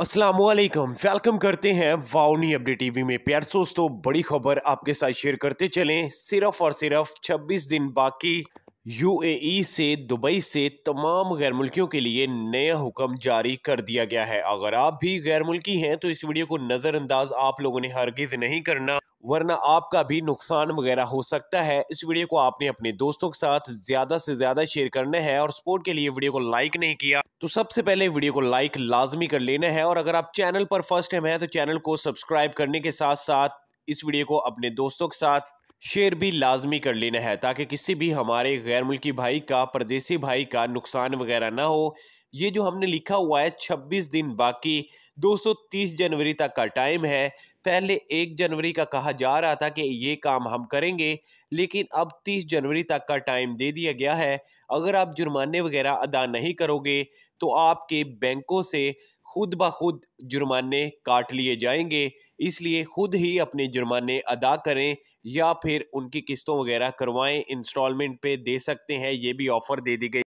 Aslam welcome करते हैं वाउनी update TV में प्यार दोस्तों बड़ी खबर आपके साथ शेयर करते चलें सिर्फ और सिर्फ 26 दिन बाकी यूएई से दुबई से तमाम गैर मुल्कियों के लिए नया हुक्म जारी कर दिया गया है अगर आप भी गैर मुल्की हैं तो इस वीडियो को नज़रअंदाज आप लोगों ने हरगिज नहीं करना वरना आपका भी नुकसान वगैरह हो सकता है इस वीडियो को आपने अपने दोस्तों के साथ ज़्यादा से ज़्यादा शेयर करना है और सपोर्ट के लिए वीडियो को लाइक नहीं किया तो सबसे पहले वीडियो को लाइक लाजमी कर लेना है और अगर आप चैनल पर फर्स्ट टाइम है तो चैनल को सब्सक्राइब करने के साथ साथ इस वीडियो को अपने दोस्तों के साथ शेयर भी लाजमी कर लेना है ताकि किसी भी हमारे गैर मुल्की भाई का परदेसी भाई का नुकसान वगैरह ना हो ये जो हमने लिखा हुआ है 26 दिन बाकी सौ तीस जनवरी तक का टाइम है पहले एक जनवरी का कहा जा रहा था कि ये काम हम करेंगे लेकिन अब 30 जनवरी तक का टाइम दे दिया गया है अगर आप जुर्माने वगैरह अदा नहीं करोगे तो आपके बैंकों से खुद ब खुद जुर्माने काट लिए जाएंगे इसलिए खुद ही अपने जुर्माने अदा करें या फिर उनकी किस्तों वगैरह करवाएं इंस्टॉलमेंट पे दे सकते हैं ये भी ऑफ़र दे दी गई